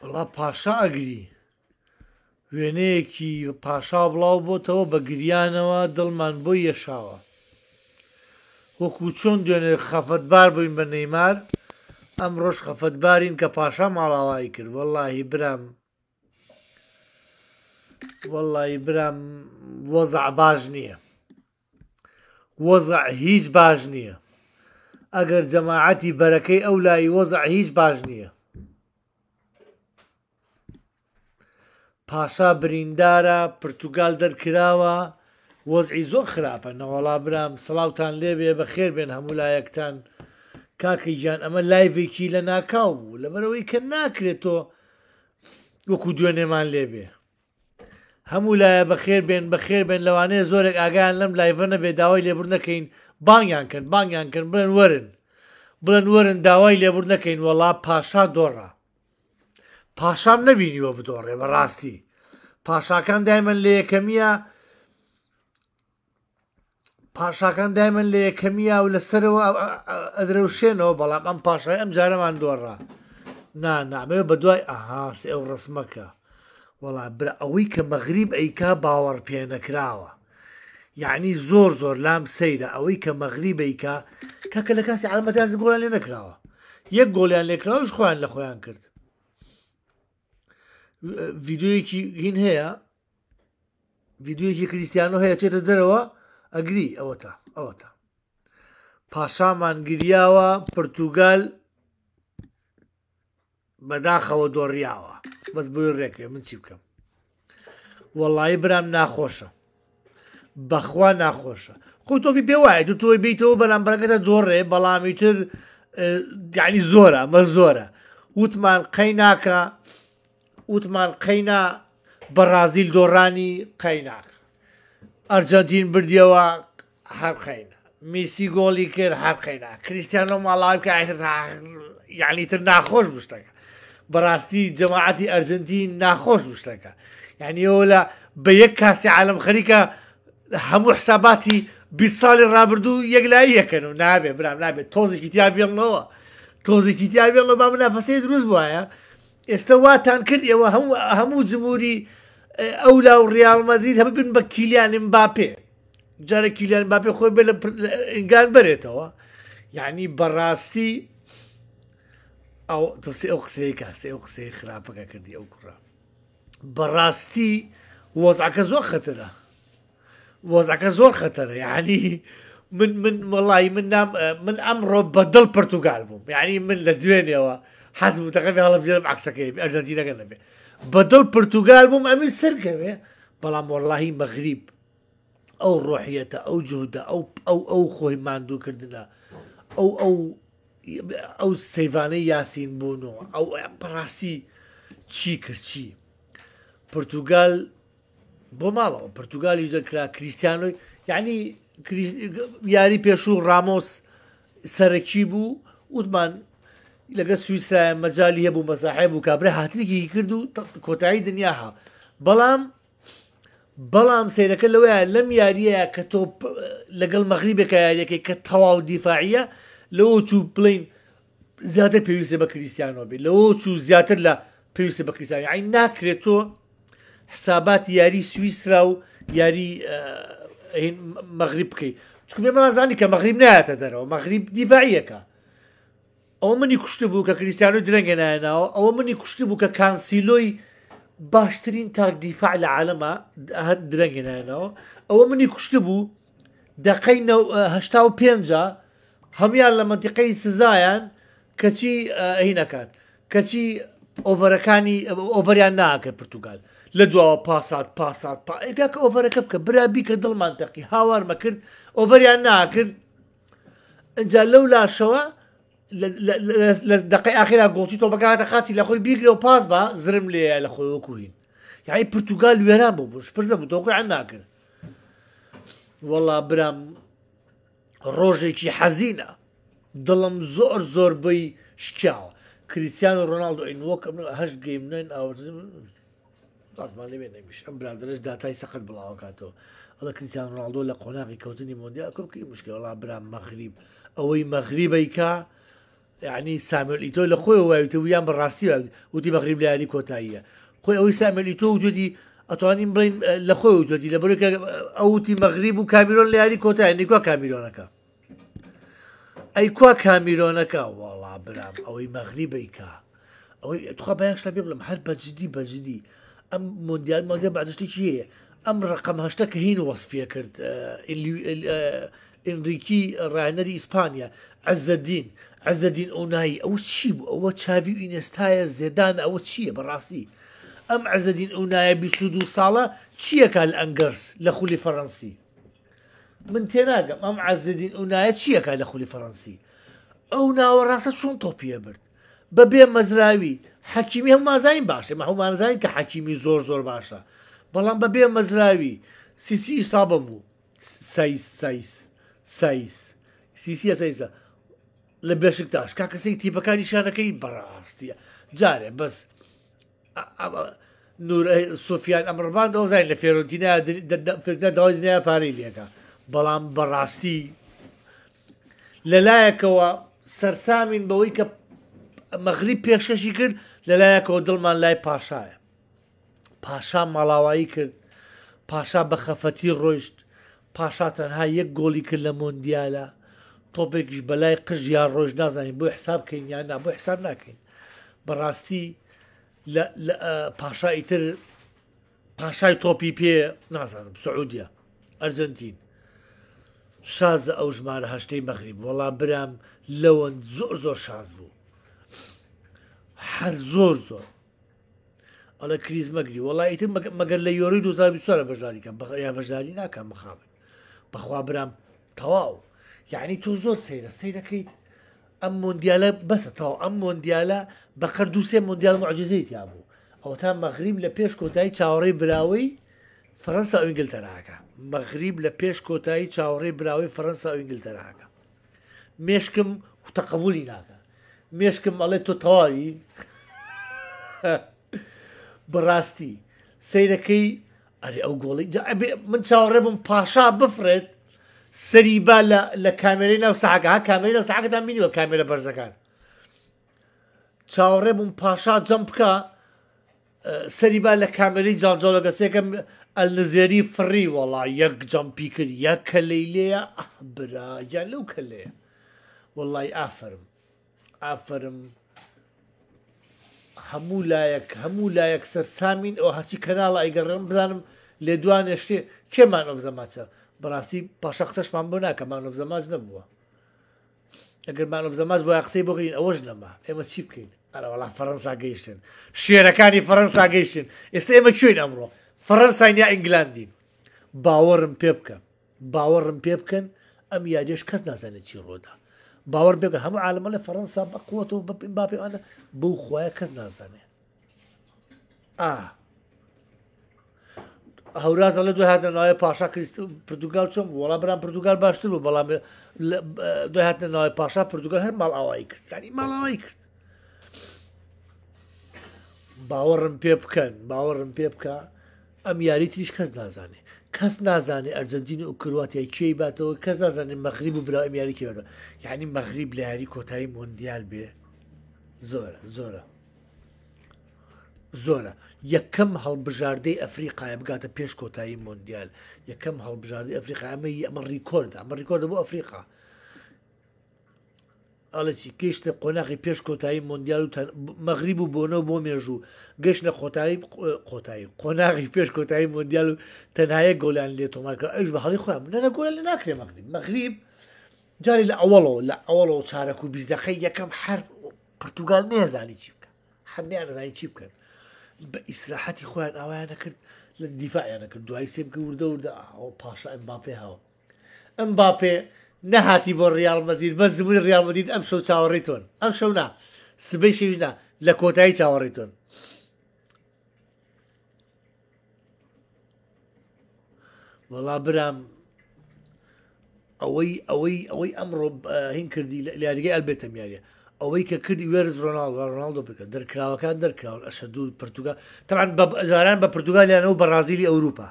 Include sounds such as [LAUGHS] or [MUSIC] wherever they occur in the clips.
بڵا پاشا ئەگری وێنەیەکی پاشا بڵاو بۆتەوە بە گریانەوە دڵمان بۆ یەشاوە وەکو چۆن دوێنێ خەفەتبار بووین بە نەیمار ئەم ڕۆژ خەفەتبارین کە پاشا ماڵاوای کرد وەلهی برام وەلهی برام وەزع باش نییە وەزع هیچ باش نییە ئەگەر جەماعەتی بەرەکەی ئەو لای وەزع هیچ باش نییە پاشا بریندارە پرتوگال دەرکراوە وەزعی زۆر خراپە نەوەڵا برام سلااوان لێبێ بە خێر بێن هەموو لایەکتان کاکە گیان ئەمە لایڤێکی لە ناکاو بوو لەبەرەوەی کە ناکرێتەوە وەکو دوێنێمان لێبێ هەموو لایە بەخێر بێن بەخێر بێن لەوانەیە زۆرێک ئاگیان لەم لایڤەنە بێ داوای لێبور نەکەین بانگیان کرد بانگیان کرد بڵێن وەرن بڵێن وەرن داوای لێبور نەکەین وەڵا پاشا دۆڕە پاشام نبینیوە بدۆڕێ بە ڕاستی پاشاکان دایمەن لە یەکەمیە پاشاکان دایمەن لە یەکەمیە و لەسەرەوە ئەدرەوشێنەوە بەڵام ئەم پاشای ئەم جارەمان دۆڕە نانامەوە بە دوای ئەهاس ئەو ڕسمەکە وەڵا بر ئەوەی کە مەغریب ئەیکا باوەڕ پێ نەکراوە یعنی زۆر زۆر لام سەیرە ئەوەی کە مەغری بیکا کەکە لە کاسی عامەتاز گۆیان لێ نەکراوە یەک گۆلیان لێکراوەش خۆیان لە خۆیان کرد ڤیددیوەکی هین هەیە ڤیددیوەکی کریسیانۆ هەیە چێتە دەرەوە ئەگری ئەوە تا ئەوە تا پاشامان گریاوە پرتوگال بەداخەوە دۆڕیاوە بەس بۆی ڕێکێ من چی بکەم وەڵی برام ناخۆشە بەخوا ناخۆشە خۆی تۆبی پێ وایە تو تۆی بیتەوە بەرامبەرەکەتە زۆڕێ بەڵامی تر یعنی زۆرە مە زۆرە وتمان قەی ناکە وتمان قەینا بەرازیل دۆڕانی قەیناک ئەرجەنتین بردیەوە هەر قەینە میسی گۆڵی کرد هەر قەینا کریسیانۆ ماڵاوکە یعنیتر ناخۆش بشتەکە بەڕاستی جەماعەتی ئەرجنتین ناخۆش بشتەکە یعنیەوە لە بە یەک کاسی عالم خەریکە هەموو حساباتی بی ساڵی ڕابردوو یەکلاییەکەن و نابێ برام نابێت تۆزێکی تیا بێڵنەوە تۆزێکی تیا بێڵەوە با منافەسی دروست وایە ئێستا واتان کرد ئێوە هەموو جمهوری ئەو لاو ڕیاڵمەدرید هەم بن بە کیلیانم باپێ جارە کیلیان باپێ خۆی بێ لە ئینگان بێتەوە یعنی بەڕاستی ئەو دۆستی ئەو قسەیە کاست ئەو قسەی خراپەکە کردی ئەو کوڕە بەڕاستی وەزعکە زۆر خەتەرە وەزعکە زۆر خەتەرە یعنی من من وڵی من من ئەمڕۆ بەدڵ پرتوگال بووم یعنی من لە دوێنێەوە حەزبووتەکە بێڵە بێرم عکسەکەی ئەرجەنتینەکە دەبێ بەدڵ پرتوگال بووم ئەمی سەرکەوێ بەڵام وەڵاهی مەغریب ئەو ڕۆحیەتە ئەو جودە ئەو ئەو ئەو خۆی مادووکردە ئەو ئەو ئەو سەیوانەی یاسین بوونەوە ئەو پڕاستی چی کردچی پرتوگال بۆ ماڵەوە پرتوگالیش دەکرا کریسیانۆی یعنی یاری پێش و ڕامۆس سەرەکی بوو وتمان لەگە سویسرایە مەجای هەبوو مەساحی بوو کابرا هاتنێکی کرد و کۆتایی دنیاها بەڵام بەڵام سیرەکە لەوەیە لەم یاریەیە کە تۆ لەگەڵ مەغریبێکە یاریەکەی کە تەواو دیفاعیە لەوە چوو بڵین زیاتر پێویستە بە کریسیانەوە بێت لەوە چوو زیاتر لە پێویستە بە کریسانی ئاین ناکرێت تۆ حسابات یاری سویسرا و یاری مەغریب بکەیت چکو بێ مەزانی کە مەغریب نایەتە دەرەوە مەغریب دیڤاییەکە ئەوە منی کوشت بوو کە کریسیانۆ درەنگە نایەنەوە ئەوە منی کوشت بوو کە کانسیلۆی باشترین تاک دیفاع لە عالەمە هەر درەنگە نایەنەوە ئەوە منی کوشت بوو دقیهشتا و پێنج هەمیان لە منتیقەی سزایان کەچی ئەی نەکات کەچی ئۆڤەرەکانی ئۆڤەریان ناکە پرتوگال لە دواوە پاسات پاسات پاگا کە ئۆڤەرەکە بکە برابی کە دڵمان تەقی هاوارمە کرد ئۆڤەریان ناکرد ئەجا لەو لاشەوە لە دقی ئاخرا گۆچی تۆ بەگاتە خاتی لە خۆی بیگرێ و پاس بە زرم لێ لە خۆی وەکوین یعنی پرتوگال وێران بۆ بووش پرزە بوو تۆخۆی ئە ناکرد وەڵا برام ڕۆژێکی حەزینە دڵم زۆر زۆر بی شکیاوە کریسیان و ڕۆناالدو ئەین وەکەم هەش گەیم نین ئاوردم دامان لێ نەمیش ئەم برادرش داتای سەقەت بڵاو کاتەوە ئەڵە کریسیان ڕناالدۆ لە قۆناغی کەوتنی مۆندیا کۆکی مشکلڵا برام مەغریب ئەوەی مەغریبەی کا يعني سامل ئیتۆ لە خۆی وایوتە ویان بە ڕاستی وتی بەغریب لە یاری کۆتاییە خۆی ئەوی سامل ئیتۆ وجودی ئەتوانین وجودي لە خۆی وجودی لە بەرەکە ئەوتی مەغریب و کامیرۆن لە یاری کۆتای نیکوە کامیرۆنەکە ئەی کوا کامیرۆنەکە وڵا برام ئەوەی مەغریبیکە ئەوەی توخوا بجدي پێ بڵم مونديال بەجددی بەجددی ئەم مندیال مادە بعدشتی کیە ئەم ڕقم كرت اللي هین وەصفە کرد ئینریکی ڕایەری عزدین ئەونایی ئەو چی بوو ئەوە چاوی و ئینێستایە زێدان ئەوە چییە بەڕاستی ئەم عزدین ئەونایە بی دو ساڵە چیەکە لە ئەنگەرس لە خولی فەڕەنسی من تێناگەم ئەم عزدین ئەونایە چیەکە لە خولی فەڕەنسی ئەو ناوە ڕاستە چۆن تۆپیە برد بەبێ مەزراوی حەکیمی هەم مازین باشێ مەحومانزانین کە حەکیمی زۆر زۆر باشە بەڵام بەبێ مەزراوی سیسی ئیسابە بوو سایس سایس سایس سیسیە سایسە لە بێشکتاش کا کەسی تیپەکانی شارەکەی بەڕاستیە جارێ بەس نور سوفیان ئەمربان دەوزای لە فێرۆتینە داوای دنیا پارەی لێکە بەڵام بەڕاستی لەلایەکەوە سەرسامین بەوەی کە مەغری پێشکەشی کرد لەلایەکەوە دڵمان لای پاشایە پاشا مەڵاوایی کرد پاشا بە خەفەتی ڕۆیشت پاشا تەنها یەک گۆلی کرد لە مۆندیالە تۆپێکیش بەلای قژ یان ڕۆژ نازانین بۆ حسابکەین یاننا بۆ حساب ناکەین بەڕاستی پاشای تر پاشای تۆپی پێ نازانم سعودیا ئەرجنتین شازە ئەو ژمارە هەشتەی مەغریب وەڵام برام لەوەن زۆر زۆر شاز بوو هەر زۆر زۆر ئەلە کریز مەگری وڵایتر مەگەر لە یۆری 2020 بەژداریکەم بەخیان بەژداری ناکەم مخابن بەخوا برام تەواو یعنی تۆ زۆر سەیرە سەی دەکەیت ئەم مۆندیالە بەسەتەوە ئەم مۆندیالە بە قەردووسێ مۆندیال معجززەیت یا بوو ئەو تا مەغریب لە پێش کۆتایی چاوەڕێی براوی فەرەنسا ئەنگلتەراکە مەغریب لە پێش کۆتایی چاوەڕێی براوی فەرەنسا ئەنگلتەراکە مێشکم وتەقبولی ناکە مێشکم ئەڵێ تۆ تەواوی [LAUGHS] بڕاستی سیرەکەی ئەرێ ئەو گۆڵی من چاوەڕێ بم پاشا بفرێت سەری با لە کامێری ناو ساگا کامێری لەو ساگەدا مینیوە کامێرە بەرزەکان چاوەڕێ بووم پاشا جەم بکە سەری با لە کامێری جاجۆ لە گەسێکم ئەلنزێری فڕی وڵا یەک جەمپی کرد یەک کەلەی لێە براجان لەو کەلێ وڵی ئافرم ئافرم هەموو لایەک هەموو لایەک سەرسامین ئەو هەچی کەناڵ ئەیگەڕم بزانم لێ دوانێ شتێ کێمان ئەو زەماچە بەڕاستی پاشە قسەشمان بۆ ناکە مانۆف زەماز نەبووە ئەگەر مانۆف زەماز بۆ قسەی بگەین ئەوەش نەما ئێمە چی بکەین ئەرەوەڵا فەرەنسا گەیشتن شێرەکانی فەرەنسا گەیشتن ئێستا ئێمە کوێین ئەمڕۆ فەرەنسای یا ئینگلاندین باوەڕم پێ بکە باوەڕم پێ بکەن ئەم یادێش کەس نازانێت چی ڕۆدا باوەڕ بێگە هەموو عالمە لە فەرەنسا بە قووەەوە بەپین باپیانە بەو خۆیە کەس نازانێت ئا هەورازە لە دو هاتنەوەی پاشا کریست پرتوگال چۆم وەڵا بەران پرتوگال باشتر بوو بەڵام دو هاتنەوەی پاشا پرتوگال هەر ماڵاوایی کرد ینی ماڵاوایی کرد باوەڕم پێ بکەن باوەڕم پێ بکە ئەم یاری تریش کەس نازانێ کەس نازانێ ئەرجنتینی و کرواتیا کێی باتەوە کەس نازانێ مەخریب و برا ئەم یاری کێوەدا یعنی مەخریب لە یاری کۆتایی مۆندیال بێ زۆرە زۆرە زۆرە یەکەم هەڵبژاردەی ئەفریقای بگاتە پێش کۆتایی مۆندیال یەکەم هەڵبژاردی ئەفریقا ئەمە ئەمە ڕیکۆرد ئەمە ڕیکۆرد بۆ ئەفریقا ئەڵەی گەشتە قۆناغی پێش کۆتایی مۆندیال و مەغریب و بۆنەوە بۆ مێژوو گەشتە خۆتایی قۆتایی قۆناغی پێش کۆتایی مۆندیال و تەنهایە گۆلان لێ تۆماکە ئەش بە هەڵی خۆیان منە گۆلە لە ناکرێ مەغریب مەغریب جاری لە ئەوڵەوە لە ئەوڵەوە چارەک و بیزدەخەی یەکەم هەر پرتوگال نێزانی چی بکە هەر نیانەزانی چی بکەن بە خويا خۆیان ئەویان آه، نەکرد لە دیفاعیان نەکرد دوای سێبکە وردە ورده او باشا امبابي هاو امبابي نهاتي باپێ ريال مدريد بس زبون ريال مدريد امشو شەو چاوەڕیتۆن ئەم نا سبيشي جنا لكوتاي کۆتایی چاوەڕیتۆن برام اوي اوي اوي ئەمڕۆ آه، هين كردي لاريقي البيتم يعني ئەوەی کە کردی وێرز ڕۆناال ڕۆناالدۆ بکرد دەرکراوەکان دەرکراون ئەشە دوو پرتوگا تەعاان زاران بە پرتوگالیانەوە بە رازیلی ئەوروپا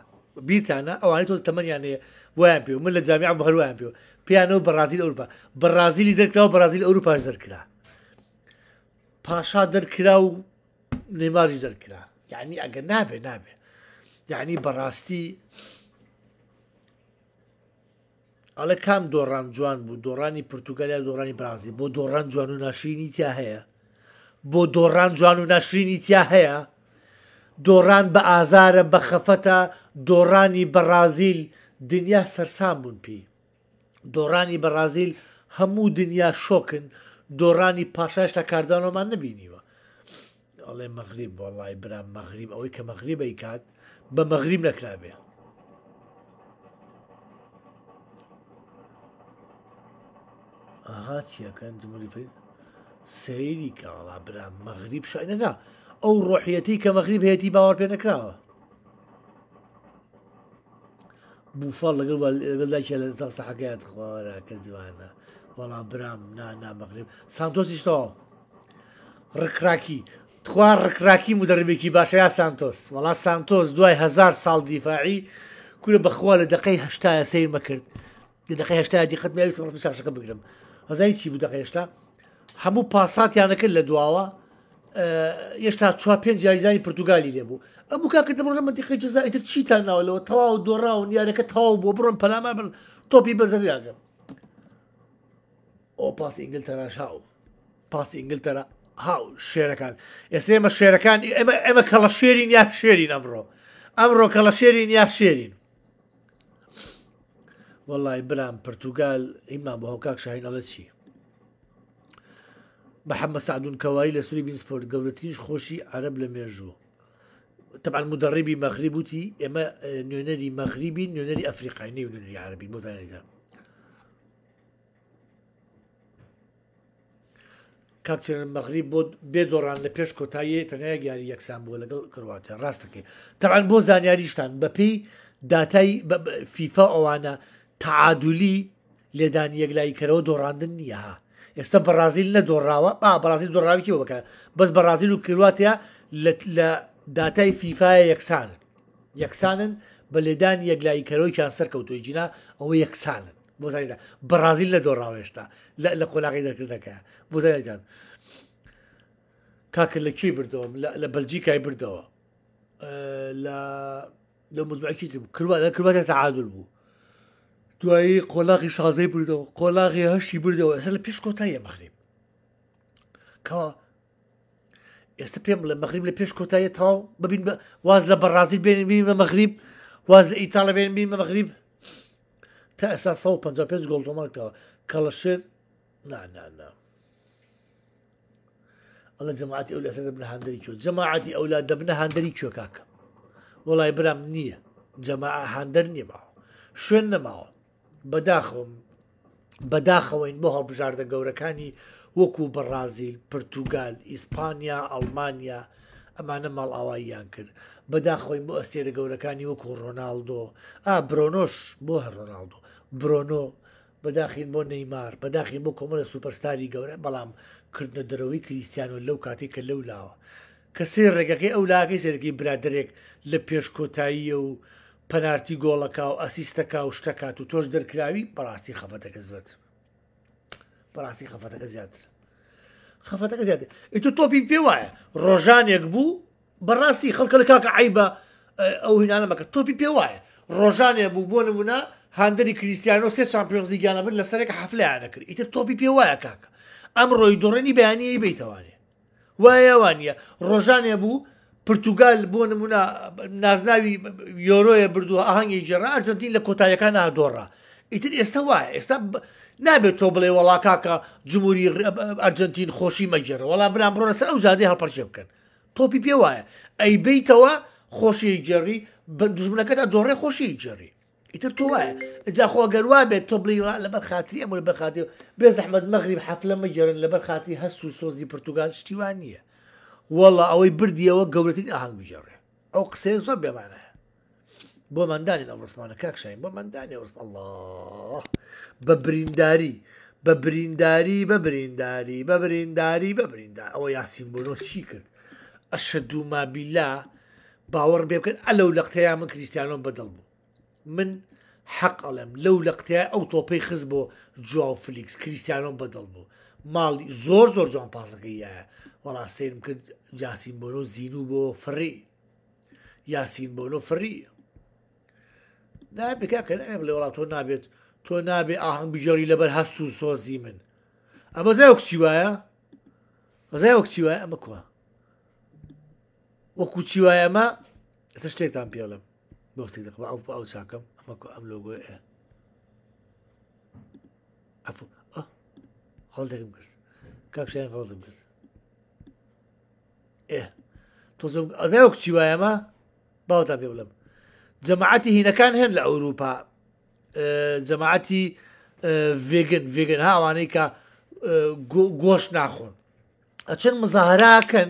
بیرتانە ئەوانەی تۆز تەمەیانەیە ویان پێ من لە جامی بەهرویان پێ پیانەوە بە رازیل ئەوروپا بە رازیلی دەرکراوە بە رازیل ئەوروپاش دەرکرا پاشا دەرکرا و نێماریش دەرکرا یعنی ئەگەر نابێ نابێ یعنی بەڕاستی ئەڵە کام دۆڕان جوان بوو دۆڕانی پرتوگالیا دۆڕانی برازی بۆ دۆڕان جوان و ناشرینی تیا هەیە بۆ دۆڕان جوان و ناشرینی تیا هەیە دۆڕان بە ئازارە بە خەفەتە دۆڕانی بەرازیل دنیا سەرسام بوون پێی دۆڕانی بەرازیل هەموو دنیا شۆکن دۆڕانی پاشاش تا کاردانەوەمان نبینیوە ئەڵێ مەغریب بۆ لای برا مەغریب ئەوەی کە مەغریب ئەیکات بە مەغریب نەکرابێت ئاها چیەکەن جمهوری سەیری کاڵا برا مەغریب شایەدا ئەو ڕۆحیەتی کە مەغریب هەیەی باوە پێەکراوە بوفال لەگەڵ گەزای لە تا سەحەکەات خوارە کە جوانە وەڵا برام نانا مەغریب سانتۆسیشتەوە ڕکراکی خوار ڕکراکی مدەربێکی باشەیە سانتۆس وەڵا سانتۆس دوای هزار ساڵ دیفاعی کورە بەخوا لە دقەی هشتایە سیر مەکرد لە دقەی هشتا دیقەت مەویست ڕستشەکە بگرم وەزای چی بوو دەقێشتا هەموو پاساتیانەکە لە دواوە هێشتا چوار پێنج جاریزانی پرتوگالی لێبوو ئەم کاکە دەبڕە مەتیقی جزائیتر چیتان ناولەوە تەواو دۆڕاون یارەکە تەواو بۆ بڕم پەلامان بن تۆپی بەرزەریاگەم ئۆ پاسی ئینگلتەرا شاو پاسی ئینگلتەرا هاو شێرەکان ئێستا ئێمە شێرەکان ئێمە کەڵە شێرین یا شێرین ئەمڕۆ ئەمڕۆ کەڵە شێرین یا شێرین وەڵی برام پرتوگال ئیمان بە هۆکاک شاهینەڵە چی محەممە سعدون کەواری لە سووری بینسپۆرت گەورەتیش خۆشی عرب لە مێژوو طبعا مدربی مەغریب وتی ئێمە نوێنەری مەغریبی نوێنەری ئەفریقای نێ نوێنەری عربی بۆزانیدا کاکچێن مەغری بۆ بێدۆڕان لە پێش کۆتایی تەنای یاری یەکسان بووە لەگەڵ کڕواتە ڕاستەکەی تەعاان بۆ زانیاریشتان بەپی داتای فیفا ئەوانە تعادلی لێدان یەکلایکەرەوە دۆڕاندن نیە ئێستا بەرازیل نە دۆڕاوە با بەرازیل دۆڕاویکی بکە بەس بەرازیل و کرواتیا لە داتای فیفاە یەکسانن یەکسانن بە لێدان یەکلایکەرەوەیان سەرکەوتۆی جینا ئەوە یەکسانن بۆ زانیدا بەرازیل لە دۆڕاوێشتا لە قۆلاقی دەکردەکە بۆ زانیان کاکە لە کی بردەوەم لە بەلجیکای بردەوە لە لە مزمەکی کروات لە کرواتە تعادل بوو دوایی قۆلاغی شازەی بردەوە قۆلاغی هەشی بردەوە ئەسە لە پێش کۆتاییە مەخریب کەەوە ئێستا پێم لە مەخریب لە پێش کۆتاییە تاو ببین واز لە بەڕازی بین بیمە مغرب واز لە ئیتاالە بین بیمە مغرب تا اصلا ئێستا 155 گۆڵ تۆمارکەوە کە نه نه نانانا ئەڵە جەماعاتی ئەو لەسەر دەبنە هەندری جماعتی اولاد ئەولا دەبنە هەندری کاکا ولای برام نییە جەماع هەندەر نییە شن شوێن نەماوە بەداخۆم بەداخەوەین بۆ هەڵبژاردە گەورەکانی وەکو بەڕازیل پرتوگال ئیسپانیا ئەڵمانیا ئەمانە ماڵ ئاواییان کرد بەداخۆین بۆ ئەستێرە گەورەکانی وەکو ڕۆناالدۆ ئا برۆنۆش بۆ هەر ڕۆناالدۆ برۆنۆ بەداخین بۆ نەیمار بەداخین بۆ کۆمەلە سوپەرستاری گەورە بەڵام کردنە دەرەوەی کریسیان و لەو کاتی کە لەو لاوە کەسێ ڕێگەکەی ئەو لاگەی سێرەکەی برادێک لە پێشکۆتاییە و پەنارتی گۆڵەکە و ئەسیستەکە و شتەکات و تۆش دەرکراوی بەڕاستی خەفەتەکە زوێت بەڕاستی خەفەتەکە زیاتر خەفەتەکە زیاتر ئیتو تۆپی پێ وایە ڕۆژانێک بوو بەڕاستی خەڵکە لە کاکە عیبە ئەو هینانەمەکە تۆپی پێ وایە ڕۆژانێ بوو بۆ نمونە هەندری کریسیانۆ سێ چمپیۆنزی گیانە بن لەسەرێک حفلیانەکرد ئیتر تۆپی پێ وایە کاکە ئەم ڕۆی دوڕێنی بەیانیی بیتوانێ وایەوانە ڕۆژانێ بوو پرتوگال بۆ نمونە نازناوی یۆرۆیە بردووە ئاهنگی جێرا ئەرجنتین لە کۆتایەکان نادۆڕە ئیتر ئێستا وایە ئێستا نابێت تۆ بڵێ وڵا کاکە جمهوری ئەرجنتین خۆشی مەجێرە وڵا برام بڕۆنە سەر ئەو زیادی هەڵپەرچێ بکەن تۆپی پێ وایە ئەی بیتەوە خۆشی جێڕی بە دژمنەکەدا دۆڕێ خۆشی جێڕی ئیتر تۆ وایە جا خۆگەروا بێت تۆ بڵی لەبەر خاتری ئەمە لە بەرخاتی بێز ئەحمد مەغریب حەفلە مەجێرن لەبەر خاتی هەست و سۆزی پرتوگال شتیوان نییە وەڵە ئەوەی بردیەوە گەورەتین ئاهنگ بژێڕێ ئەو قسێ زۆر بێمانەیە بۆ مندانی ئەو ڕسمانە کاکشین بۆ مندانی ڕسم الله بە برینداری بە برینداری بە برینداری بە برینداری بە بریندا ئەوە یاسیم بۆلۆ چی کرد ئەشە دوما بیلا باوەڕ بێ بکەن ئە لەو لەقتەیە من کریسیانۆم بەدڵ بوو من حەق ئەڵم لەو لەقتەیە ئەو تۆپەی خز بۆ جواو فلیکس کریسیانۆم بەدڵ بوو ماڵی زۆر زۆر جوان پاسەکەیە وەڵا سێرم کرد یاسین بۆنۆ زین و بۆ فڕی یاسین بۆنۆ فڕی نابێککە ئەم لە وڵات تۆ نابێت تۆ نابێ ئاهنگ بجێری لەبەر هەست و سۆزی من ئەمە زای وەکچی وایە زای وەکچی وایە ئەمە کووە وەکو چی وایە ئەمە سە شتێکتان پێڵم بۆستێک دەخ ئەو ئەو چاکەم ئەمە ئەم لۆگۆ ئەف هەڵدەم کرد کاپشیان هەڵدەم کرد ئێ تۆزم ئەزای کچی وایە ئەمە باوتان پێ بڵم جەماعەتی هینەکان هێن لە ئەوروپا جەماعەتی ڤێگن ڤێگن هاوانەی کە گۆش ناخۆن ئەچەند مزاهراکەن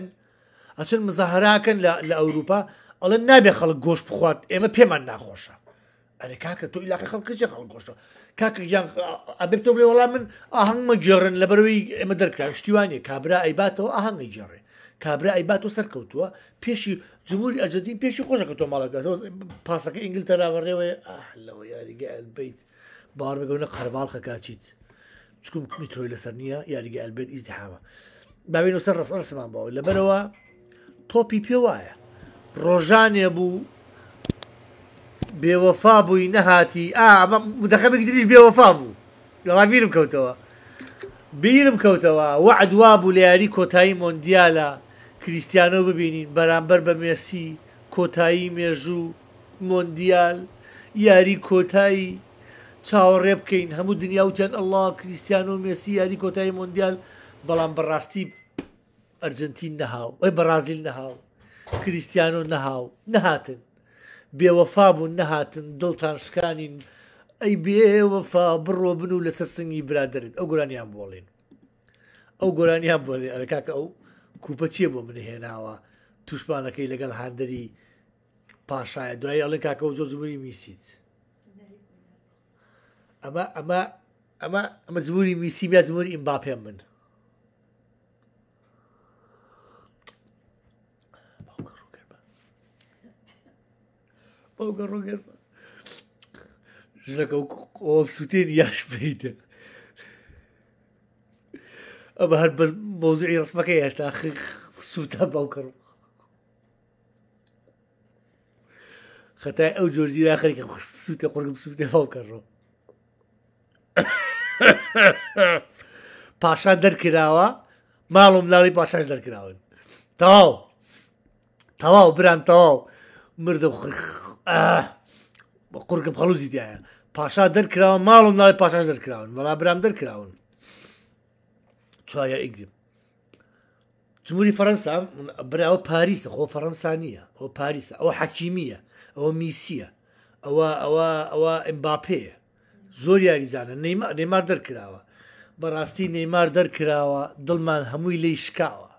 ئەچەند مزاهراکەن لە ئەوروپا ئەڵەن نابێ خەڵک گۆشت بخوات ئێمە پێمان ناخۆشە ئەرێ کاکە تۆ ئیلاکە خەڵکەچێ خەڵ گۆشتەوە کاکە یان ئەبێت تۆ بێ وەڵام من ئاهەنگمە جێڕن لە بەرەوەی ئێمە دەرکرا شتیوانێ کابرا ئەیباتەوە ئاهەنگی جێڕێ کابرا ئەیبات و سەرکەوتووە پێشی جمهوری ئەرجین پێشی خۆشەکەوتۆ ماڵەکە پاسەکە ئینگلتەراوەڕێوە ئەلەوە یاریگەلبیت باڕگەونە قەرباڵ خەکچیت چکم میترۆی لەسەر نییە یاریگەلبێت ئیزدیحامە باوێن و سەر ڕسمان باوە لەبەرەوە تۆپی پێ وایە ڕۆژانێ بوو بێوەفا بووی نەهاتی ئامەدەخەبێک دریش بێوەفا بوو لەڵا بیرم کەوتەوە بیرم کەوتەوە وەعدوا بوو لە یاری کۆتایی مۆندیالە کریسیانۆ ببینین بەرامبەر بە مێسی کۆتایی مێژوو مۆندیال یاری کۆتایی چاوەڕێ بکەین هەموو دنیا وتیان ئەله کریسیانۆ مێسی یاری کۆتایی مۆندیال بەڵام بەڕاستی ئەرجنتین نەهاو ئەی بەرازیل نەهاو کریسیانۆ نەهاو نەهاتن بێوەفا بوون نەهاتن دڵتان شکانین ئەی بێوەفا بڕۆ بن و لەسەر سنگی برادرت ئەو گۆرانیان بۆڵێن ئەو گۆرانیان بۆڵێ ئەکاکە ئەو کوپە چییە بۆ منە هێناوە توشمانەکەی لەگەڵ هاندری پاشایە دوای ئەڵێ کاکە و جۆزبووری میسیت ئەمە ئەمە ئەمە ئەمە زبووری میسی بیا زمووری ئیمباپێ من ژنەکە قۆب سووتێن یاش بیتە ابا هاد اما راس ما ايش اخي سوتها باوكر خطا او جورجي اخر سوتي قرقم سوتي باوكر پاشا دەرکراوە ماڵ و مناڵی [LAUGHS] پاشاش تاو تەواو تەواو بران تەواو مردم قورگم خەڵوزی دیایە پاشا دەرکراوە ماڵ و باشا در كراوا ولا برام در دەرکراون چوارە ئیگریم جمهوری فەەنسا براوە پاریسە خۆ فەەنسانیە ئەو پاریسە ئەو حەکیمیە ئەوە میسیە ئەوە ئەوە ئەوە ئەمباپەیە زۆر یاریزانە نەیمار دەرکراوە بەڕاستی نەیمار دەرکراوە دڵمان هەمووی لی شکاوە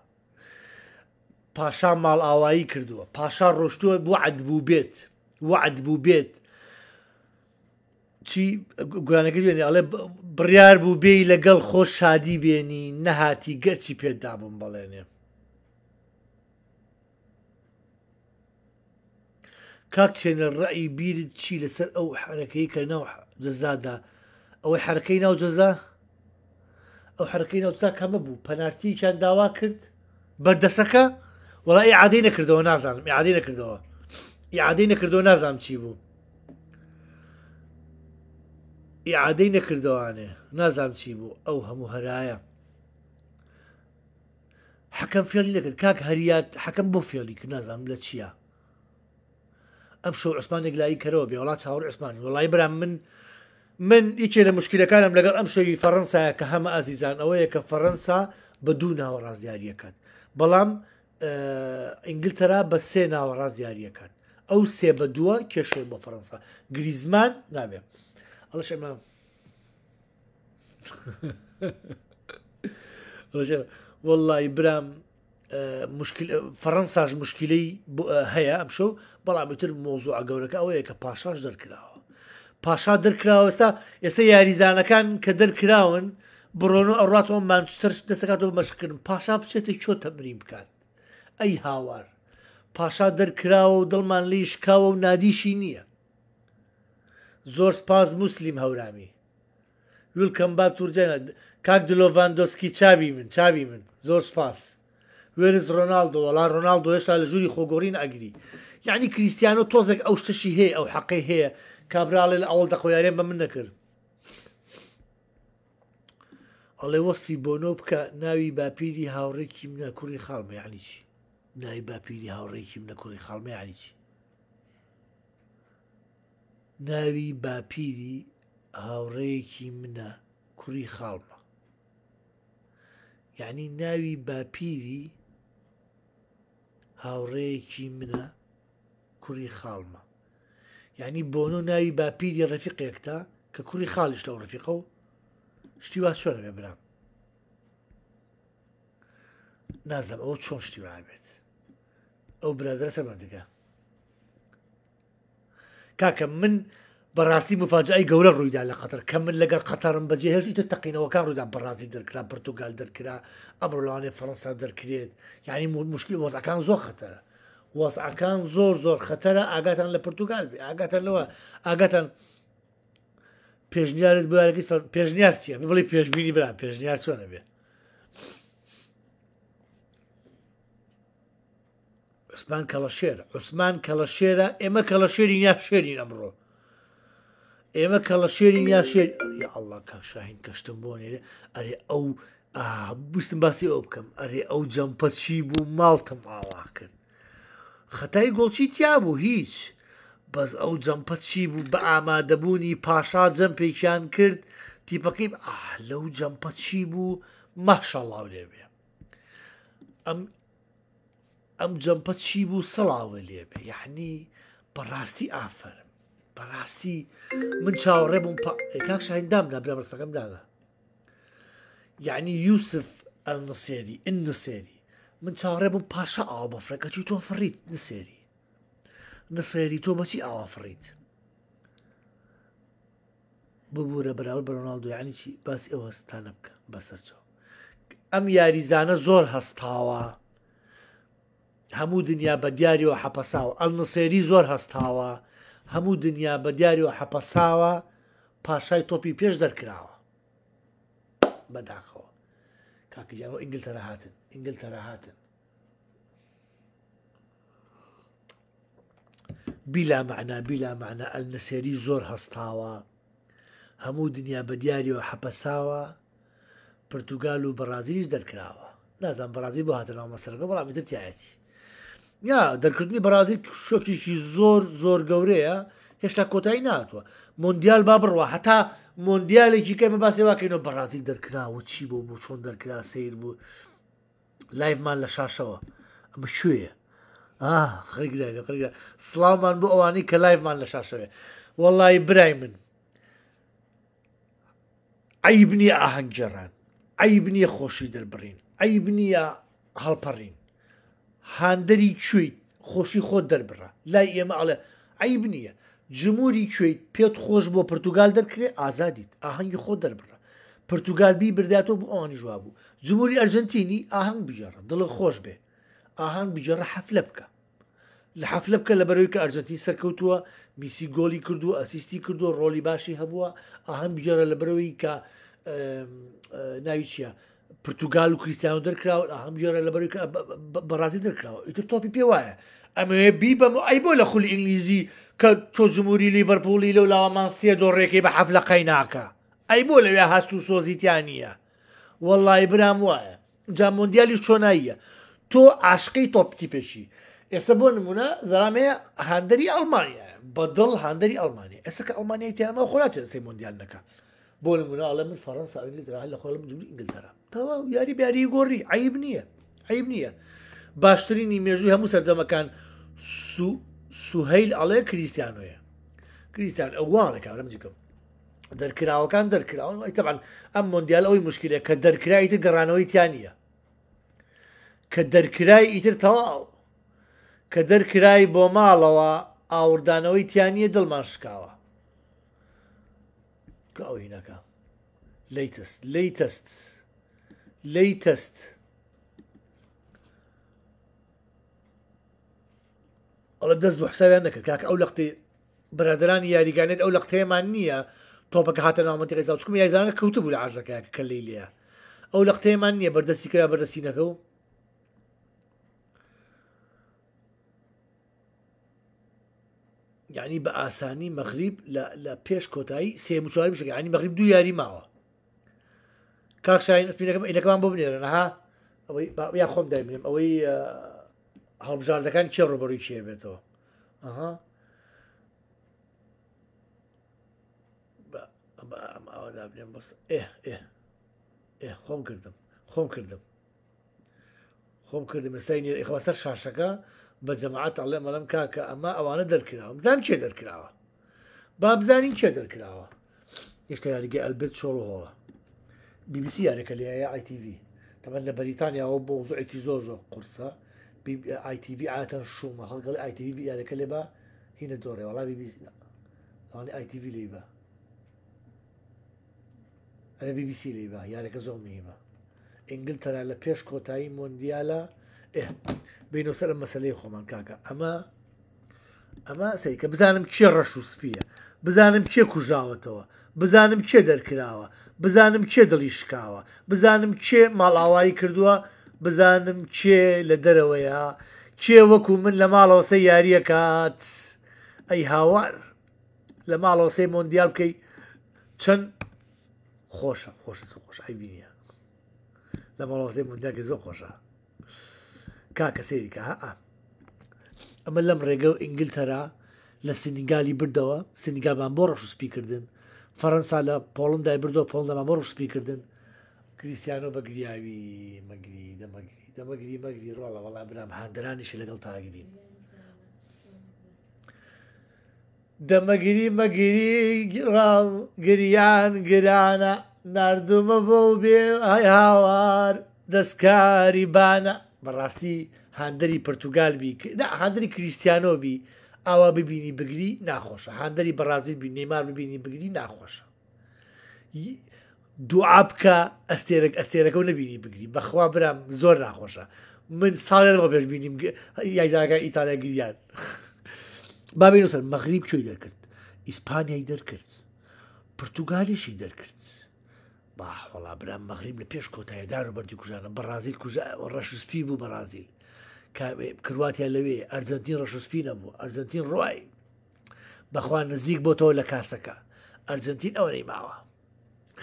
پاشا ماڵ ئاوایی کردووە پاشا ڕۆشتووە بۆ عدبوو بێت وعد بوو بێت چی گویانەکە دوێنێ ئەڵێ بڕیار بوو بێی لەگەڵ خۆش شادی بێنی نەهاتی گەرچی پێدا بم بەڵێنێ کاک چێنە ڕئی بیرت چی لەسەر ئەو حرەکەی کە ناو جەزادا ئەوەی حرکەی ناو جەزا ئەو حرکەی ناوزا کەمە بوو پەنارتی چیان داوا کرد بەردەسەکە وڵی عادەی نەکردەوە نازانم عادەی نەکردەوە عادەی نەکردەوە نازانم چی بوو ئیعادەی نەکردوانێ نازام چی بوو ئەو هەموو هەرایە حەکەم فێلی نەکرد کاک هەریات حەکەم بۆ فێلی کرد نازام لە چییە ئەم شو عسمانێک لای کەرەوە بێ وڵات چاوەڕ عسمانی وڵای برام من من هیچێ لە مشکلەکانم لەگەڵ ئەم شوی فەڕەنسایە کە هەمە ئازیزان ئەوەیە کە فەڕەنسا بە دوو ناوە ڕازیاریەکەات بەڵام ئینگلتەرا بە سێ ناوە ڕازیاریەکەات ئەو سێ بە دووە کێشێ بە فەڕەنسا گریزمان نابێت ئەڵە شێ مام وەڵی برام فەەنساژ مشکلەی هەیە ئەمشە بەڵامتر مۆزوع گەورەکە ئەوەیە کە پاشاش دەرکراوە پاشا دەرکراوە ئێستا ئێستا یاریزانەکان کە دەرکراون بڕۆن و ئەڕاتەوە مانچتر دەسەکاتەوە مەشکردن پاشا بچێتی چۆ تەبریم بکات ئەی هاوار پاشا دەرکراوە و دڵمان لی شکاوە و نادیشی نییە زۆر سپاس موسلیم هەورامی ویلکەم با تورجە کاک دلۆڤاندۆسکی چاوی من چاوی من زۆر سپاس وێرز ڕۆناالدۆ وڵا ڕۆناالدۆ هێشتا لە ژووری خۆگۆڕین ئەگری یعنی کریسیانۆ تۆزێک ئەو شتەشی هەیە ئەو حەقی هەیە کابراڵێ لە ئەوڵ دەخۆیارێن بە من نەکرد ئەڵێ وەستی بۆنۆ بکە ناوی باپیری هاوڕێکی منە کوڕی خاڵمە یعنی چی ناوی باپیری هاوڕێکی منە کوڕی خاڵمە یعنی چی ناوی باپیری هاوڕەیەکی منە کوڕی خاڵمە یعنی ناوی باپیری هاوڕەیەکی منە کوڕی خاڵمە یعنی بۆن و ناوی باپیری ڕەفیقێکتا کە کوڕی خاڵیش لەو ڕفیقە و شتی وا چۆن بێ برام نازم ئەو چۆن شتی وابێت ئەو برادرە سەرمەندەکە کاکە من بەڕاستی مفاجای گەورە ڕوویدا لە قەتەر کە من لەگەر قەتەرم بەجێ هێشتە تەقینەوەکان ڕوودا بەڕازی دەرکرا پرتوگال دەرکرا ئەمڕۆلانێ فەرەنسا دەرکرێت یعنی مشکلی وەزەکان زۆر خەتەرە وەزعەکان زۆر زۆر خەتەرە ئاگاتان لە پرتوگال بێ ئاگاتان لەوە ئاگاتان پێشنیارت بارەکەی پێشنیار چیە بڵی پێشبینی برا پێشنیار چۆنە بێت عسمان کەڵەشێر عوسمان کەڵەشێرە ئێمە کەڵەشێری یا شێری ئەمڕۆ ئێمە کەڵەشێری یا شێر یا ئەڵڵا کاکشاهین کەشتم بۆ نێرێ ئەرێ ئەو بستم باسی ئەو بکەم ئەرێ ئەو جەمپە چی بوو ماڵتم ئاوا کرد خەتای گۆڵچی تیا بوو هیچ بەس ئەو جەمپە چی بوو بە ئامادەبوونی پاشا جەمپێکیان کرد تیپەکەی ئا لەو جەمپە چی بوو مەشەڵاو لێ بێ ئەم ام جەمپە چی بوو سەڵاوە لێبێ یعنی يعني بەڕاستی ئافرم بەڕاستی من چاوەڕێ با کاک هين دامنا بلا دادا یعنی دانا يعني يوسف النصيري النصيري من چاوەڕێ بووم پاشە ئاوا بەفرەکە چی تۆ فڕیت نصيري نسێری تۆ بەچی ئاوا فڕیت ببوورە بەراورد بە ڕۆناالدو یعنی چی باس ئەوە ستانە بکە بەسەرچەوە ئەم یاریزانە زۆر هەستاوە هەموو دنیا بە دیاریەوە حەپەساوە ئەل نسێری زۆر هەستاوە هەموو دنیا بە دیاریەوە حەپەساوە پاشای تۆپی پێش دەرکراوە بەداخەوە کاکیەوە ئینگلتەرە هاتن ئینگلتەرە هاتن بیلا معنا بیلا معنا ئەل نسێری زۆر هەستاوە هەموو دنیا بە دیاریەوە حەپەساوە پرتوگال و بەڕازیش دەرکراوە نازان بەڕازی بۆ هاتنەوە مەسەرگە بەڵامی دەتیایەتی یا دەرکردنی بەرازیل شۆکیشی زۆر زۆر گەورەیە هێشتا کۆتایی ناتوە مندیال با بڕوە هەتا مندیالێکی کەمە باسێ واکەینەوە بەڕازیل دەرکراوە چی بۆ بۆ چۆن دەرکرا سیر بوو لایفمان لە شاشەوە ئەمە شوێە خەرگدا سلامان بۆ ئەوانەی کە لایفمان لە شاشەوێ وەڵی برای من ئەیبنی ئاهەنگجێڕان ئەیبنی خۆشی دەربڕین ئەیبنیە هەڵپەڕین هاندەری کوێیت خۆشی خۆ دەربڕە لای ئێمە ئەڵێ عیب نییە جمهوری کوێیت پێت خۆش بۆ پرتوگال دەرکرێ ئازادیت ئاهەنگی خۆ دەربڕە پرتوگالبی برداتەوە بۆ ئەوانی جووا بوو جمهوری ئەرژەنتینی ئاهەنگ بژێڕە دڵە خۆش بێ ئاهەنگ بجێڕە حەفلە بکە لە حەفلە بکە لە بەرەوەی کە ئەرژەنتی سەرکەوتووە میسی گۆلی کردو ئەسیستی کردو ڕۆلی باشی هەبووە ئاهەم بجێرە لە بەرەوەی کە ناویچە پرتوگال و کریسیان دەرکراوە هەم جۆرە لە بەر بەڕازی دەرکراوە ئیتر تۆپی پێ وایە ئەمێ بی بەم ئەی بۆ لە خولی ئینگلیزی کە تۆ جمهوری لیڤەرپۆلی لەو لاوەمانسیە دۆڕێکی بە حەف لە قەیناکە ئەی بۆ لەوێ هەست و سۆزییتیانە وەڵی برام وایە جامۆندیالی چۆناییە تۆ عاشقی تۆپتی پێشی ئێستا بۆ نمونە زرامەیە هەندری ئەلمانیا بەدڵ هەندری ئەلمانیا ئێستا کە ئەلمانیا تیانەوە خۆراچێت سی مندیال نەکە بۆ لە مناڵە من فەەنسا ئەنگلیترا لە خۆڵم جووری ئینگلتەرا تەوا یاری بیاری گۆڕی عیب نییە عیب نییە باشترینی مێژووی هەموو سەردەمەکان سوهیل ئەڵێ کریسیانۆیە کریسیان ئەوواڵێکا لەم جکەم دەرکراوەکان دەرکراون تەبان ئەم مۆندیال ئەوی مشکلە کە دەرکرای تر گەڕانەوەی تیانە کە دەرکرای ئیتر تەواو کە دەرکرای بۆ ماڵەوە ئاوردانەوەی تیانە دڵمان شکاوە كاو هناك ليتست ليتست ليتست الله دز بحسابي بە كاك نەکرد کاکە برادران يا ئەو لەخت هێمان نییە تۆپەکە هاتە نامەتی قێزا چکم یایزانە کەوتبوو لە عرزەکە کە لیلیە ئەو لەختێمان نییە بەردەستی کرا یعنی بە ئاسانی مەغریب لە پێش کۆتایی سێموچواری بشک ینی مەغریب دو یاری ماوە کاکسینەکەم ئینەکەمان بۆ بنێرەها ئەوەی یا خۆم دابنیم ئەوەی هەڵبژاردەکان چێ ڕۆبەروی کێ بێتەوە ئەوەدابنێم بەست خۆم کردم خۆم کردم خۆم کردم سای نێر ئخواستەر شاشەکە بە جەماعات ئەڵێ مەڵم کاکە ئەمە ئەوانە دەرکراوە دام چێ دەرکراوە با بزانین چێ دەرکراوە هێشتا یاریگە ئەلبرت شۆڵهۆڵە بیبیسی یارەکە لەیە آیTV تەمەند لە بەریتانیاەوە بۆ زۆێکی زۆر زۆر قورسە آیTV ئاتەن شومە هەڵگەڵ آیTV یارەکە لێ بە هینە دۆڕێ وڵا بیبیسیدا ئەوانی آیTV لێ بە ئەە بیبیسی لێ بە یارەکە زۆر میمە ئینگلتەرا لە پێش کۆتایی مۆندیالە ئێ بینۆ سەر مەسلەی خۆمان کاکە ئەمە ئەمە سیکە بزانم چێ ڕەش و سپیە بزانم کێ کوژاوەتەوە بزانم کێ دەرکراوە بزانم کێ دڵی شکاوە بزانم کێ ماڵاوایی کردووە بزانم کێ لە دەرەوەیە کێ وەکو من لە ماڵەوەسە یاریە کات ئەی هاوار لە ماڵەوەسەی مۆندیال بکەی چەند خۆشە خۆشە خۆش ئەی بینە لە ماڵەوەسەی مندیاکە زۆ خۆشە کاکە سێریکە ها ئەمە لەم ڕێگە و ئینگلتەرا لە سنیگالی بردەوە سنیگالمان بۆ ڕەش سپیکردن فەرەنسا لە پۆڵندای بردو پۆڵدەمان بۆ ڕش سپیکردن کریسیانۆ بەگریاوی مەگری دەمەگری دەمەگری مەگری ڕۆڵە وەڵا برام هاندرانیشی لەگەڵ تاگرین دەمەگیری مەگیری گریان گرانە نردومە بۆ بێ هاوار دەستکاری بانە بەڕاستی هاندەری پرتوگال بی هاندری کریسیانۆ بی ئاوا ببینی بگری ناخۆشە هاندەری بەڕازی بی نەیمار ببینی بگری ناخۆشە دوعا بکە ئەستێرەك ئەستێرەکە و نبینی بگری بەخوا برام زۆر ناخۆشە من ساڵێن بە پێش بینیم یاجارەکە ئیتالیا گریان [LAUGHS] بابین سەر مەغریب چۆی دەرکرد ئیسپانیای دەرکرد پرتوگالیشی دەرکرد باحوەڵا برام مەغریب لە پێش کۆتایەدار و بەردی کوژانە بەرازیل ڕەشسپی بوو بەرازیل کرواتیا لەوێ ئەرجنتین ڕەشسپی نەبوو ئەرجنتین ڕای بەخوا نزیک بۆتەوە لە کاسەکە ئەرجنتین ئەوەی ماوە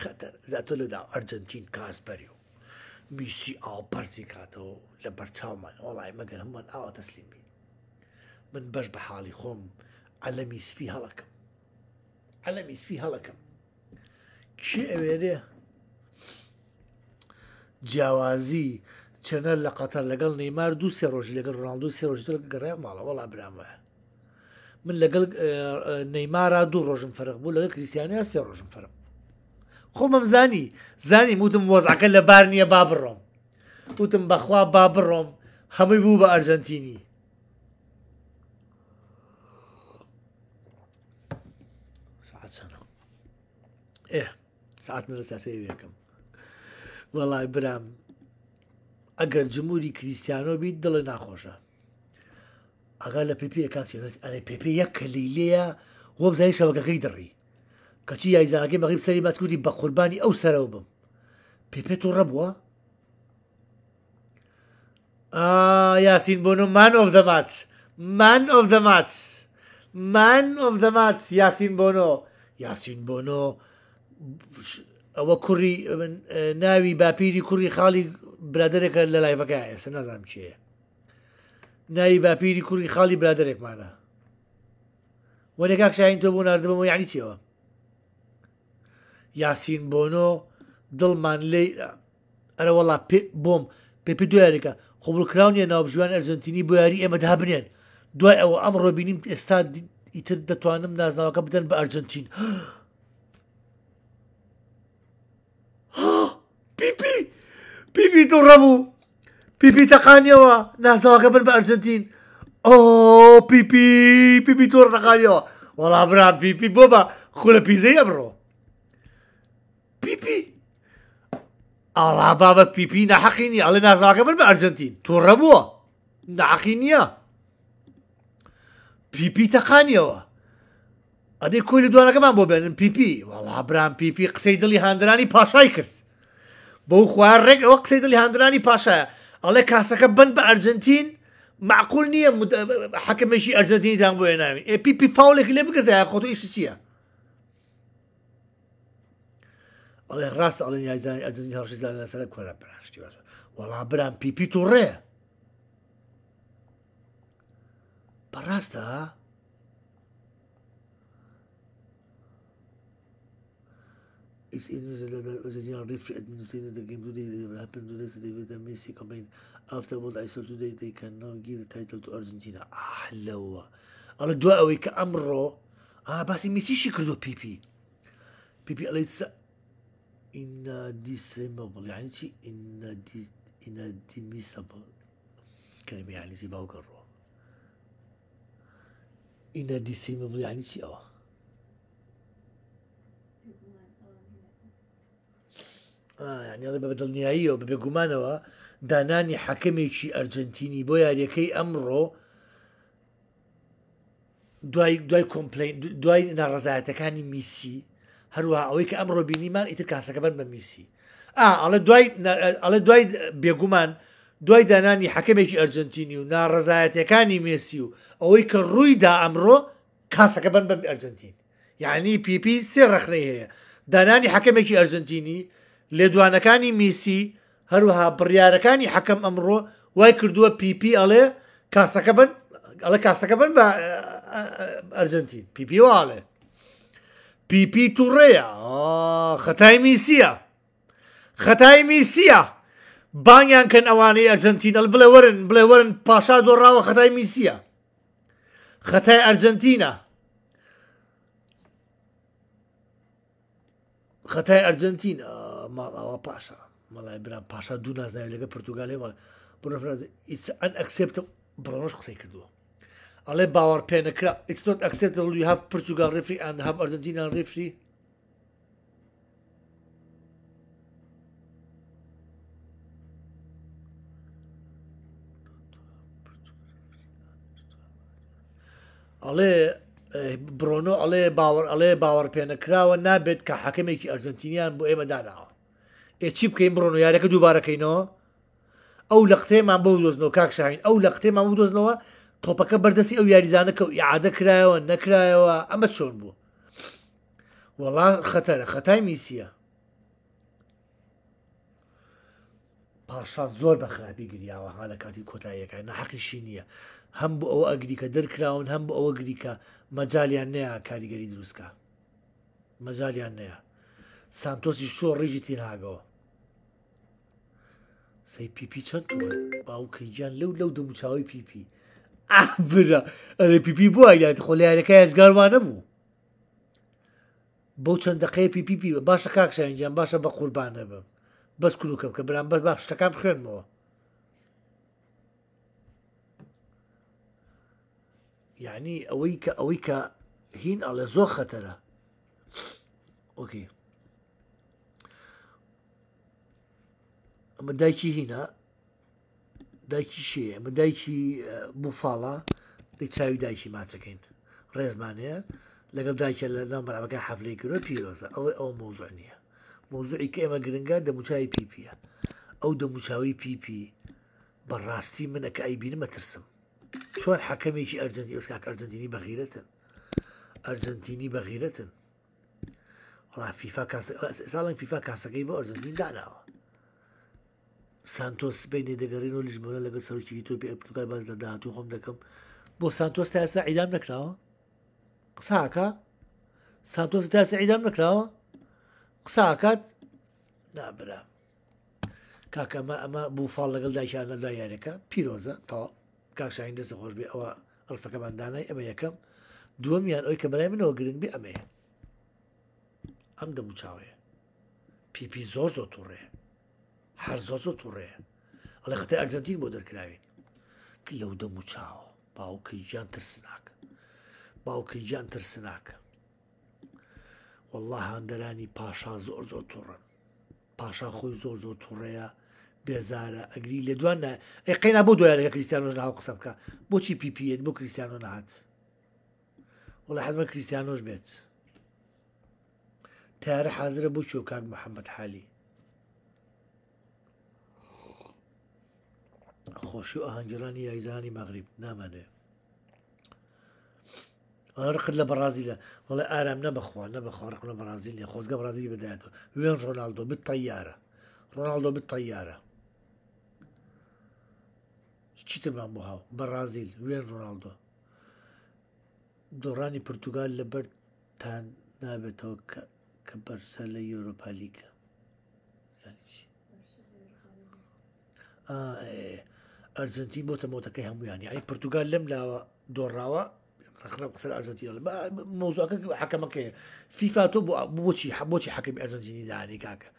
خەتەر زاتۆ لەدا ئەرجنتین کاسپەری و میسی ئاو پەرسی کاتەوە لە بەرچاومان وڵای مەگەن هەمان ئاوە تەسلیم بین من بەش بە حاڵی خۆم ئەلەمی سپی هەڵەکەم ئەلەمی سپی هەڵەکەم کێ ئەوێرێ جیاوازی چەنە لە قەتەر لەگەڵ نەیمار دو سێ ڕۆژ لەگەڵ ڕاندو سێ ڕۆژ گەڕای ماڵە وڵا برامە من لەگەڵ نەیمارا دوو ڕۆژم فەرق بوو لەگە کریسیانیا سێ ڕۆژم فەرق خۆمەم زانی زانی وتم وەزعەکە لە بار نییە با بڕۆم وتم بەخوا با بڕۆم هەمووی بوو بە ئەرژەنتینی ساعت چەند ئێ ساعت من لە ساسەیەکەم وەڵای برام ئەگەر جمهوری کریسیانۆ بیت دڵێ ناخۆشە ئەگا لە پێپی کاتێت ئەێ پێپی یەک کەلیلەیە وە بزای شەوەکەەکەی دڕی کەچی یایزانەکەی مەغیب سەری مەسکوتی بە قوربانی ئەو سەرەوە بم پێپێ تو ڕەبووە یاسین بۆن و مان ئۆف دەمات مان ئۆف دەمات مان ئۆف دەمات یاسین بۆنۆ یاسین بۆنۆ ئەوە کوڕی ناوی باپیری کوڕی خاڵی برادێکە لە لایەکە ئێستا نازانام چیە ناوی باپیری کوڕی خاڵی برادێکمانە وەنێکاک شاین تۆ بۆ نردەوە یعنی چیەوە یاسین بۆنۆ دڵمان لێ ئەرەوەڵا بۆم پێپی دوارێکە خۆبلکراونیە ناوبژوان ئەرزنتینی بۆ یاری ئێمە دابنێن دوای ئەوە ئەمڕۆ بینیم ئێستا ئیتر دەتوانم نازناوەکە بدەن بە ئەرجنتین. [GASPS] بيبي ضربوا بيبي تقانيوا نهزوها قبل بارجنتين او بيبي بيبي دور تقانيوا والله برا بيبي بوبا خولا بيزي يبرو بيبي الله بابا بيبي نحقيني على نهزوها قبل بارجنتين توربوا نحقينيا بيبي تقانيا ئەدەی کۆلی دوانەکەمان بۆ بێنن پیپی وەڵا بران پیپی قسەی دڵی هاندرانی پاشای کرد بەو خوارڕێک ئەوە قسەی دڵیهاندرانی پاشایە ئەڵێ کاسەکە بند بە ئەرجنتین معقول نییە حەکەمەشی ئەرجنتینیدان بۆ ناوی ئەپیپی پاولێک لێ بگردای خۆتۆ ئیش چییە ئەڵێ ڕاست ئەڵێن یازانانی ئەرجنتین لەسەر کۆرە پراشتی باشە وەڵا برام پیپی تووڕێ بەڕاستە؟ It's in that the young rich administrator the game today, they will happen to this, they the Messi campaign. After what I saw today, they can now give the title to Argentina. آه حلوة ردوا قوي كأمره آه بس ميسي شكرزو بيبي بيبي الله يتسأ إن ديسيمبل يعني شي إن دي إن ديميسبل كلمة يعني شي باوكرو إن ديسيمبل يعني شي آه ینیڵی بە دڵنیاییەوە بە بێگومانەوە دانانی حەکەمێکی ئەرجنتینی بۆ یاریەکەی ئەمڕۆ دوای دوای کۆمپلین دوای ناڕزایەتەکانی میسی هەروە ئەوەی کە ئەمڕۆ بینیمان ئیتر کاسەکە بن بە میسی ئاڵە دوای ئەڵە دوای بێگومان دوای دانانی حەکەمێکی ئەرجنتینی و ناڕزایەتەکانی مێسی و ئەوەی کە ڕوویدا ئەمڕۆ کاسەکە بن بە ئەرجنتین یعنی پیپی سێ ڕخنەی هەیە دانانی حەکەمێکی ئەرجنتینی لێدوانەکانی میسی هەروەها بڕیارەکانی حەکەم ئەمڕۆ وای کردووە PP ئەڵێ کاسەکە بن ئەڵە کاسەکە بن بە ئەرجنتی PP واڵێ PP تووڕەیە خەتای میسیە خەتای میسیە بانیان کەن ئەوانەی ئەرجنتین ئەل بڵێ ورن بڵێ ورن پاشا دۆڕاوە خەتای میسیە خەتای ئەرجنتینە خەتای ئەرجنتینە ماڵ ئاوا پاشا مەڵای برام پاشا دوو نازناوی لەگە پرتوگالێ مە بڕفراد ئەن ئەکسپت بڕۆژ قسەی کردووە ئەڵێ باوەڕ پێنەکرا ئیتنۆت ئەکسپت لوی هاف پرتوگال ڕفری ئەن هەم ئەردەنجینان ڕفری ئەڵێ برۆنۆ ئەڵێ باوەڕ ئەڵێ باوەڕ پێنەکراوە نابێت کە حەکەمێکی ئەرژەنتینیان بۆ ئێمە داناوە چی بکەین بڕۆن و یارەکە دووبارەکەینەوە ئەو لە قتێمان بۆ دۆزنەوە کاکشین ئەو لە قتێمان بۆ دۆزنەوە تۆپەکە بەردەستی ئەو یاریزانە کە و یعادە کرایەوە نەکرایەوە ئەمە چۆن بوو وەڵا خەتەرە خەتای میسیە پاشا زۆر بە خراپی گریاوە ها لە کاتی کۆتاییەکە نەحقیشی نییە هەم بۆ ئەوە ئەگریکە دەرکراون هەم بۆ ئەوە گریکە مەجاالیان نەیە کاریگەری دروستکە مەجاالیان نەیە سانتۆسی شۆ ڕێژی تینهاگەوە سی پیپی چەند تووڕێ باوکەیان لەو لەو دەموچاوی پیپی ئابرا ئەرە پیپی بووە یاد خۆلیارەکە ئەزگاروانە بوو بەو چەند دقەیە پیپی باشە کاکسیان باشە بە قوربانە بم بەس کلوکەم کە برام بەس باشتەکان بخێنمەوە یعنی ئەوەی کە ئەوەی کە هین ئەڵە زۆر خەتەرە ئۆکیی ئەمە دایکی هینە دایکی شێ ئەمە دایکی بوفاڵە دەی چاوی دایکی ماچەکەین ڕێزمانەیە لەگەڵ دایکە لە نامەرابەکە حەفلی گرۆ پیرۆزە ئەوەی ئەو مۆزۆ نییە مۆزوعی کە ئێمە گرنگە دەموچاوی پیپە ئەو دەموچاوی پیپی بەڕاستی منەکە ئەیبین مەترسم چۆن حەکەمێکی ئەرجنتی ئەسکا ئەرجنتینی بەغیرەتن ئەرجنتینی بەغیرەتن فیفا کاسەڵەن فیفا کاسەکەی بۆ ئەرجنتین داناوە سانتۆس سبینێ دەگەڕین و لژمۆە لەگە سەرکی ئیتۆپی ئەپلکای باز لە داهاتوو خۆم دەکەم بۆ سانتۆس تا ئێستا عیدام نکراوە قساکە سانتۆس تا ئێستا عیدام نکراوە قساکات نابرا کاکەمە ئەمە بوو فال لەگەڵ دایکیانە لا یارەکە پیرۆزە تا کاکشین دەست خۆش بێ ئەوە ئەڵفەکەمان دانای ئەمە یەکەم دووەمیان ئەوی کە بەلای منەوە گرنگ بێ ئەمەیە ئەم دەبوو چاوەیە پیپی زۆر زۆ تووڕێ حەرزۆزۆ تووڕێ ئەڵێ خەتە ئەرجەنتین بۆ دەرکراوین کە یەو دەم و چاوە باوکی گیان ترسناکە باوکی گیان ترسناکە والله هەندەرانی پاشا زۆر زۆر تووڕن پاشا خۆی زۆر زۆر تووڕەیە بێزارە ئەگری لە دوانە ئەی قینا بۆ دوایەکە کریسیانۆژ ناو قسە بکە بۆچی پیپیت بۆ کریسیانۆ نهات وڵە حەزمە کریسیانۆش بێت تارە حازرە بۆ چۆ کاک محەممەد حالی خۆشی و ئاهنگگرانی یاریزانانی مەغریب نامانێ ڕقت لە بەڕازی لە وڵێ ئارام نەبخوا نەبخواڕق لە بەرازیل لە خۆزگە بەرازیلی بدایێتەوە وێن ڕۆناالدۆ بتەیارە ڕۆناالدۆ بتەیارە چیتمان بۆ هاو بەرازیل وێن ڕۆناالدۆ دۆڕانی پرتوگال لە بەرتان نابێتەوە کە بەرسە لە یۆرۆپالیکە ینی چی؟ ئەرجنتین بۆتە يعني يعني البرتغال لم لا دور دۆڕاوە خرب نقصر ارجنتين موضوعك في فاتو بو بوشي بوشي حكم ارجنتيني داني كاكا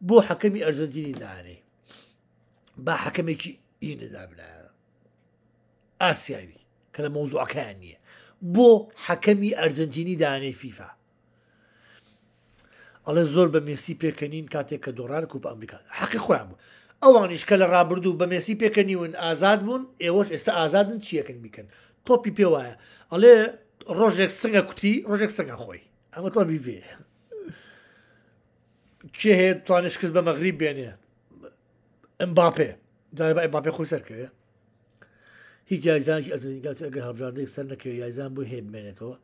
بو حكم ارجنتيني داني با كي اين دابلا اسيوي كلا موضوع كانية بو حكم ارجنتيني داني فيفا على زور بميسي بيكنين كاتيك دوران كوب امريكا حقي خرام ئەوانیش کە لە ڕابردوو بە مێسی پێکەنیون ئازاد بوون ئێوەش ئێستا ئازادن چیەکەن بیکەن تۆپی پێ وایە ئەڵێ ڕۆژێک سنگە کوتی ڕۆژێک سنگە خۆی ئەمە تۆبی بێ کێ هەیە توانش کەس بە مەغری بێنێ ئەمباپێ دای بە ئەمباپێ خۆی سەرکەوێ هیچ یاریزانکی ئەزنیگەگە هەبژاردەی سەر نەکەوێ یاریزان بۆ هێ بمێنێتەوە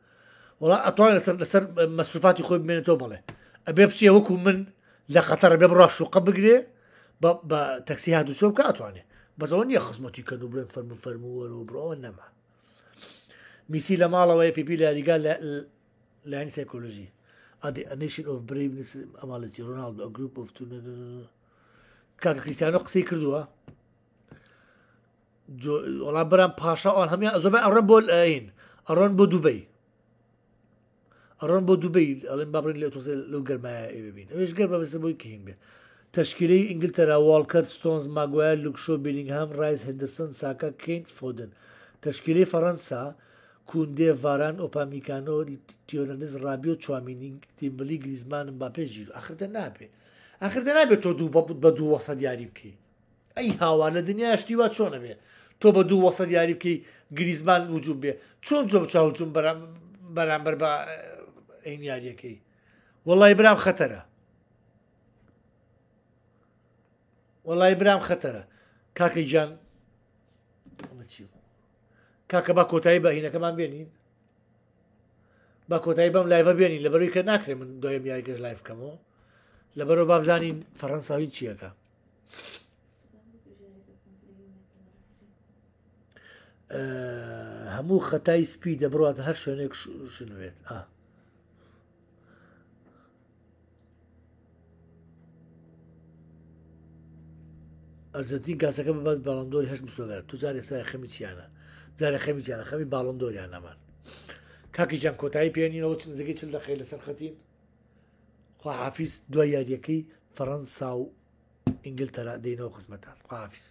وڵا ئەتوانێت سەر لەسەر مەسوفاتی خۆی بمێنێتەوە بڵێ ئەبێ بچێ وەکو من لە قەتەرە بێ ڕاشوقە بگرێ بە تەکسی هاتو چۆ کاتوانێ بەس ئەو نیە خزمەتی کە و برێن فرم فەرمووە و رو برەوە نەما میسی لە ماڵەوەی پیپی لە دیگا لاینی سیکولوژی ادی ئەنیشن اف بری ئەماڵەتی ڕۆناالد ئە گروپ اف کریستیانو کاکە کردو ها جو وڵا بەران پاشا ئەوان هەمیان ئەزۆبە ئەڕەن بۆ ئەین ئەڕۆن بۆ دووبەی ئەڕۆن بۆ دووبەی ئەڵێن بابرین لێ تۆسێ لەو گەرمایە ئێ ببین ئەوش گەر بەبستە بۆی کەین بێ تشکیلەی ئینگلتەرا واڵکەر ستۆنز ماگوایە لوکشۆ بلینگهام رایز هندسن ساکە کینگ فۆدن تشکیلی فەەنسا کوندێ ڤاران ئۆپامیکانۆ تیۆرنز ڕابی و چوامینینگ دیمبلی گریزمانم با پێژیر ئەخردە نابێ ئەخردە نابێت تۆ دوو بەبوت بە دوو وەسە دیاری بکەی ئەی هاوا لە دنیا شتیوا چۆنە بێ تۆ بە دوو وەسە دیاری بکەی گریزمان وجوم بێ چۆن جۆ چاوجوم بەرامبەر بە عینیاریەکەی وڵی برام خەتەرە وەڵی برام خەتەرە کاکەی جان کاکە با کۆتایی بەهینەکەمان بێنین با کۆتایی بەم لایڤە بێنین لە بەروی کە ناکرێ من دوێم یای گەز لایف بکەمەوە لە بەرەوە بابزانین فەەنساوی چیەکە هەموو خەتای سپی دەبڕات هەر شوێنێک شنوێت ئا ئەرزەتی گازەکە بەبات باڵندۆری هەش مسۆگەر تو جارێک سای خەمی چیانە جارە خەمی چیانە خەمی باڵندۆریان نەمان کاکی جان کۆتایی پێێنینەوە چ نزگەی چل دەخی لەسەر خەتین خوا حافیز دوای یاریەکەی فەەنسا و ئینگلتەرا دەینەوە خزمەتان خوا حافیز